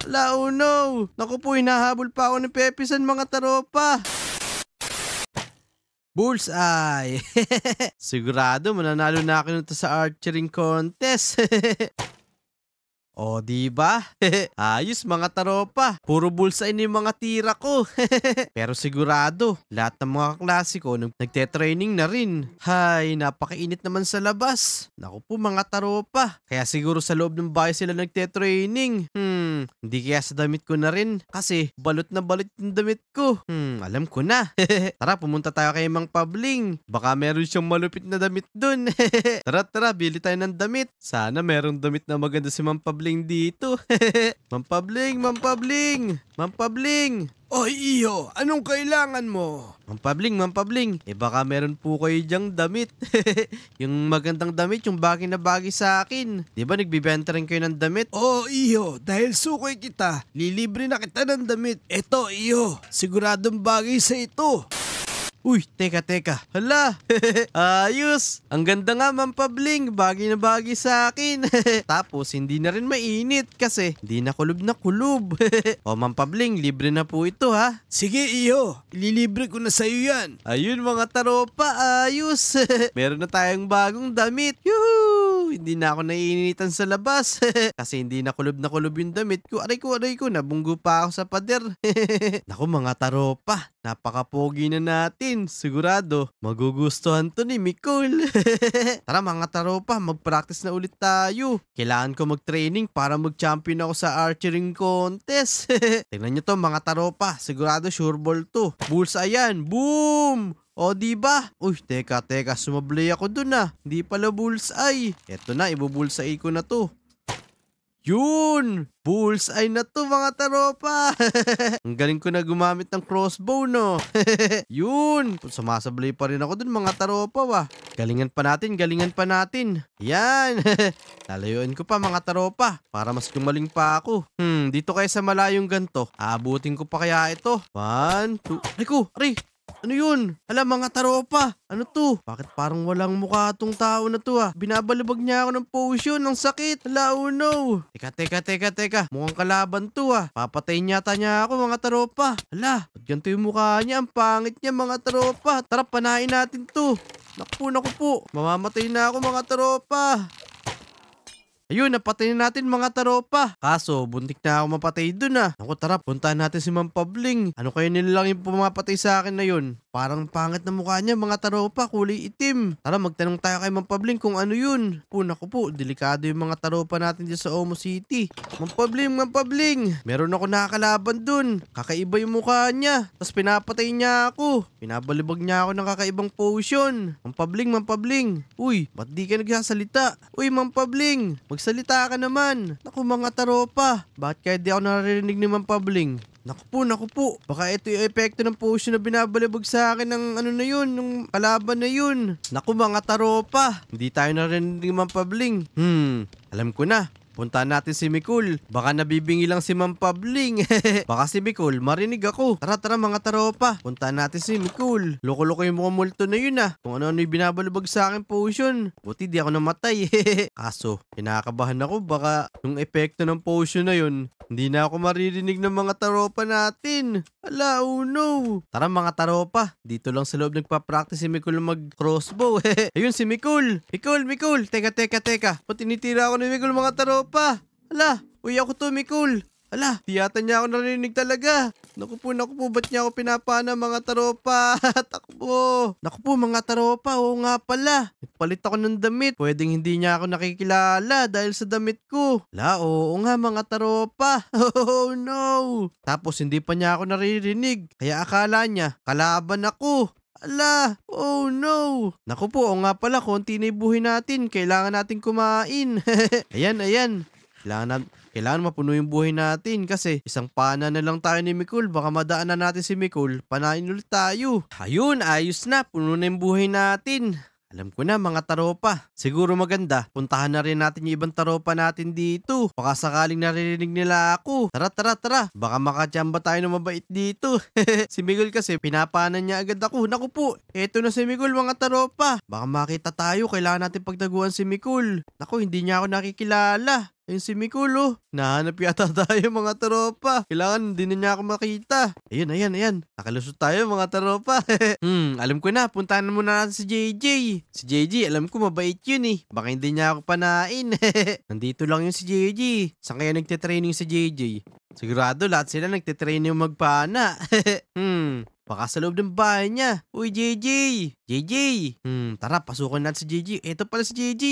Ala, oh no! Naku po, hinahabol pa ako ni Pepisan mga taropa! Bullseye! Sigurado, mananalo na ako nito sa archering contest. o, oh, di ba? Ayos mga taropa. Puro bullseye na yung mga tira ko. Pero sigurado, lahat ng mga klasiko nagte-training na rin. Hay, napakainit naman sa labas. Naku po mga taropa. Kaya siguro sa loob ng bahay sila nagte-training. Hmm. Hmm, hindi kaya sa damit ko na rin kasi balot na balot yung damit ko. Hmm, alam ko na. tara, pumunta tayo kay Mang Pabling. Baka meron siyang malupit na damit dun. tara, tara, bili tayo ng damit. Sana merong damit na maganda si Mang Pabling dito. Mang Pabling, Mang Pabling, Mang Pabling. Oy, oh, iyo! anong kailangan mo? Mampabling, mampabling. Eh baka meron po kayo dyang damit. yung magandang damit, yung bagay na bagay sa akin. Di ba nagbibenta rin kayo ng damit? Oo, oh, Iho, dahil sukoy kita, lilibre na kita ng damit. Eto, iyo. siguradong bagay sa ito. Uy, teka teka. Hala, ayos. Ang ganda nga Ma'am Pabling, bagay na bagay sa akin. Tapos hindi na rin mainit kasi hindi na kulob na kulob. o Ma'am Pabling, libre na po ito ha. Sige iyo, ililibre ko na sa'yo yan. Ayun mga taropa, ayos. Meron na tayong bagong damit. Yuhu! ko, hindi na ako naiinitan sa labas. Kasi hindi na kulob na kulob yung damit ko. Aray ko, aray ko, nabunggo pa ako sa pader. Naku mga taropa, napakapogi na natin. Sigurado, magugustuhan to ni Nicole. Tara mga taropa, mag na ulit tayo. Kailangan ko mag-training para mag-champion ako sa archery contest. Tingnan nyo to mga taropa, sigurado sure ball to. Bulls ayan, boom! O di ba? Uy, teka teka, sumablay ako dun ah. Di pala bullseye. Eto na, ibubulsay ko na to. Yun! Bullseye na to mga taropa! Ang galing ko na gumamit ng crossbow no! Yun! Sumasablay pa rin ako dun mga taropa wah! Galingan pa natin, galingan pa natin! Yan! Lalayuan ko pa mga taropa para mas gumaling pa ako. Hmm, dito kaya sa malayong ganto. Aabutin ko pa kaya ito? One, two... Ay ko! Aray! Ano yun? Hala mga taropa. Ano to? Bakit parang walang mukha tong tao na to ah? Binabalabag niya ako ng potion. Ang sakit. Hala oh no. Teka teka teka teka. Mukhang kalaban to ah. Papatayin yata niya ako mga taropa. Hala. Ba't ganito yung mukha niya? Ang pangit niya mga taropa. Tara panain natin to. Naku, naku po. Mamamatay na ako mga tropa. Ayun, napatay na natin mga taropa. Kaso, buntik na ako mapatay dun ah. Naku tara, puntahan natin si Ma'am Pabling. Ano kayo nilang yung pumapatay sa akin na yun? Parang pangit na mukha niya mga taropa, kulay itim. Tara magtanong tayo kay Mampabling kung ano yun. Puna ko po, delikado yung mga taropa natin dyan sa Omo City. Mang Pabling, Mang meron ako nakakalaban dun. Kakaiba yung mukha niya, tapos pinapatay niya ako. Pinabalibag niya ako ng kakaibang potion. Mampabling, Mampabling, uy, ba't di ka nagsasalita? Uy, Mampabling, magsalita ka naman. Naku mga taropa, bakit kaya di ako naririnig ni Mampabling? Naku po, naku po. Baka ito yung epekto ng potion na binabalibog sa akin ng ano na yun, ng kalaban na yun. Naku mga taropa, hindi tayo narinig man pabling. Hmm, alam ko na. Punta natin si Mikul. Baka nabibingi lang si Ma'am Pabling. Baka si Mikul, marinig ako. Tara tara mga taropa. Punta natin si Mikul. Loko-loko yung mga multo na yun ah. Kung ano-ano yung binabalubag sa akin potion. Buti di ako namatay. Kaso, kinakabahan ako. Baka yung epekto ng potion na yun, hindi na ako maririnig ng mga taropa natin. Ala, oh no. Tara mga taropa. Dito lang sa loob nagpa-practice si Mikul mag-crossbow. Ayun si Mikul. Mikul, Mikul. Teka, teka, teka. Pati nitira ako ni Mikul mga taropa pa. Ala, uy ako to, Mikul. Hala, di yata niya ako narinig talaga. Naku po, naku po, ba't niya ako pinapana mga taropa? Takbo! Naku po, mga taropa, oo nga pala. Nagpalit ako ng damit. Pwedeng hindi niya ako nakikilala dahil sa damit ko. La, oo nga mga taropa. Oh no! Tapos hindi pa niya ako naririnig. Kaya akala niya, kalaban ako. Ala, oh no! Naku po, o nga pala, konti na buhay natin. Kailangan natin kumain. ayan, ayan. Kailangan, na, kailangan mapuno yung buhay natin kasi isang pana na lang tayo ni Mikul. Baka madaan na natin si Mikul. Panain ulit tayo. Ayun, ayos na. Puno na yung buhay natin. Alam ko na mga taropa. Siguro maganda, puntahan na rin natin yung ibang taropa natin dito. Baka sakaling naririnig nila ako. Tara tara tara, baka makachamba tayo ng mabait dito. si Miguel kasi pinapanan niya agad ako. Naku po, eto na si Miguel mga taropa. Baka makita tayo, kailangan natin pagtaguan si Miguel. Naku, hindi niya ako nakikilala. Ayun si Mikulo. Nahanap yata tayo mga tropa. Kailangan hindi na niya ako makita. Ayun, ayan, ayan. Nakalusot tayo mga tropa. hmm, alam ko na. Puntahan na muna natin si JJ. Si JJ, alam ko mabait yun eh. Baka hindi niya ako panain. Nandito lang yung si JJ. Saan kaya nagtitraining si JJ? Sigurado lahat sila nagtitraining magpana. hmm, Baka sa loob ng bahay niya. Uy, JJ! JJ! Hmm, tara, pasukan natin si JJ. Ito pala si JJ.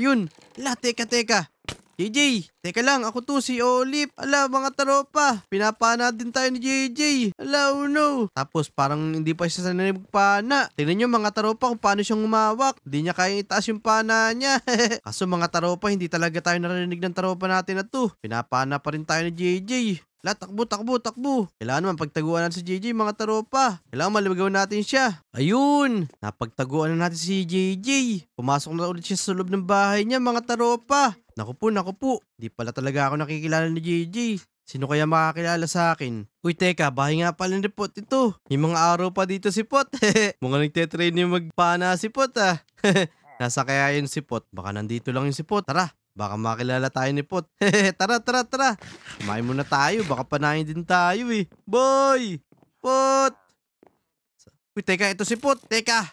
Ayun. La, teka, teka. JJ, teka lang, ako to si Olip. Ala, mga taropa, pinapana din tayo ni JJ. Ala, oh no. Tapos parang hindi pa siya sanay magpana. Tingnan nyo mga taropa kung paano siyang umawak. Hindi niya kayang itaas yung pana niya. Kaso mga taropa, hindi talaga tayo narinig ng taropa natin na to. Pinapana pa rin tayo ni JJ. La, takbo, takbo, takbo. Kailangan naman pagtaguan natin si JJ, mga taropa. Kailangan maligaw natin siya. Ayun, napagtaguan na natin si JJ. Pumasok na ulit siya sa loob ng bahay niya, mga taropa. Naku po, naku po. Di pala talaga ako nakikilala ni JJ. Sino kaya makakilala sa akin? Uy, teka, bahay nga pala ni Pot ito. Yung mga araw pa dito si Pot. mga nagtetrain yung magpana si Pot ah. Nasa kaya yun si Pot? Baka nandito lang yung si Pot. Tara, baka makilala tayo ni Pot. tara, tara, tara. Kumain muna tayo. Baka panahin din tayo eh. Boy! Pot! Uy, teka, ito si Pot. Teka.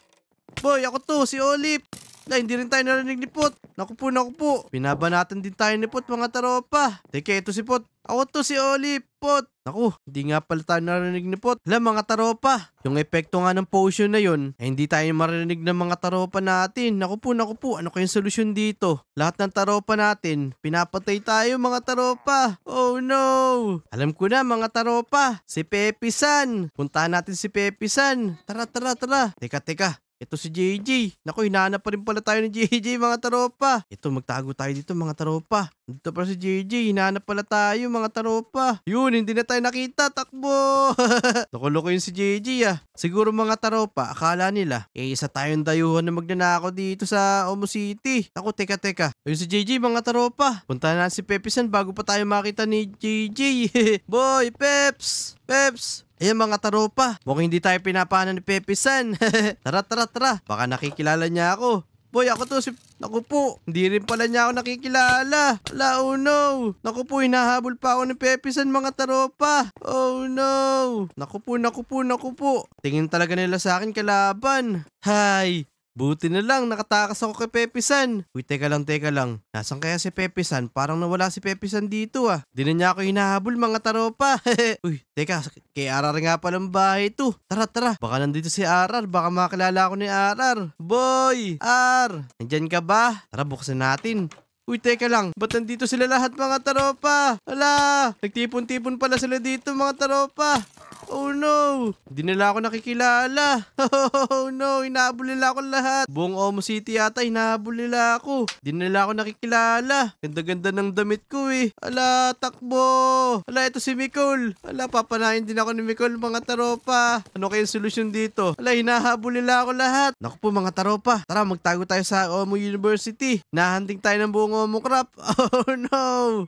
Boy, ako to, si Olip na hindi rin tayo narinig ni Pot. Naku po, naku po. natin din tayo ni Pot mga taropa. Teka, ito si Pot. Ako to si Oli, Pot. Naku, hindi nga pala tayo narinig ni Pot. Alam mga taropa, yung epekto nga ng potion na yon, eh, hindi tayo marinig ng mga taropa natin. Naku po, naku po, ano kayong solusyon dito? Lahat ng taropa natin, pinapatay tayo mga taropa. Oh no! Alam ko na mga taropa, si Pepisan. Puntahan natin si Pepisan. Tara, tara, tara. Teka, teka. Ito si JJ. Naku, hinahanap pa rin pala tayo ni JJ mga taropa. Ito, magtago tayo dito mga taropa. Dito pa si JJ, hinahanap pala tayo mga taropa. Yun, hindi na tayo nakita, takbo! Nakuloko yun si JJ ah. Siguro mga taropa, akala nila, eh isa tayong dayuhan na magnanako dito sa Omo City. Ako, teka teka. Ayun si JJ mga taropa. Punta na si Pepisan bago pa tayo makita ni JJ. Boy, Peps! Peps! Ayan mga taropa, mukhang hindi tayo pinapahanan ni Pepisan. tara, tara, tara. Baka nakikilala niya ako. Boy, ako to si... Naku po, hindi rin pala niya ako nakikilala. La, oh no. Naku po, hinahabol pa ako ni Pepisan mga taropa. Oh no. Naku po, naku po, naku po. Tingin talaga nila sa akin kalaban. Hay, Buti na lang, nakatakas ako kay Pepisan. Uy, teka lang, teka lang. Nasaan kaya si Pepisan? Parang nawala si Pepisan dito ah. Di na niya ako hinahabol mga taropa. Uy, teka, kay Arar nga pala ang bahay to. Tara, tara. Baka nandito si Arar. Baka makilala ako ni Arar. Boy! Ar! Nandyan ka ba? Tara, buksan natin. Uy, teka lang. Ba't nandito sila lahat mga taropa? Hala! Nagtipon-tipon pala sila dito mga taropa. Oh no! Hindi nila ako nakikilala. Oh no, Hinahabol nila ako lahat. Buong Omo City yata, hinahabol nila ako. Hindi nila ako nakikilala. Ganda-ganda ng damit ko eh. Ala, takbo! Ala, ito si Mikol. Ala, papanahin din ako ni Mikol, mga taropa. Ano kayong solusyon dito? Ala, hinahabol nila ako lahat. Naku po, mga taropa. Tara, magtago tayo sa Omo University. Nahanting tayo ng buong Omo Crap. Oh no!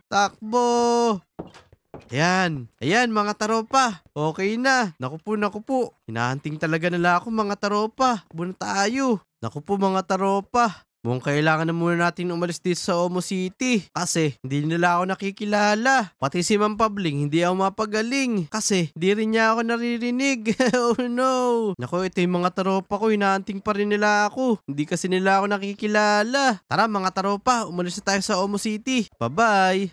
Takbo! Ayan. Ayan, mga taropa. Okay na. Naku po, naku po. Hinahanting talaga nila ako, mga taropa. Buna tayo. Naku po, mga taropa. Mukhang kailangan na muna natin umalis dito sa Omo City kasi hindi nila ako nakikilala. Pati si Ma'am Pabling hindi ako mapagaling kasi hindi rin niya ako naririnig. oh no! Naku, ito yung mga taropa ko, hinaanting pa rin nila ako. Hindi kasi nila ako nakikilala. Tara mga taropa, umalis na tayo sa Omo City. Bye-bye!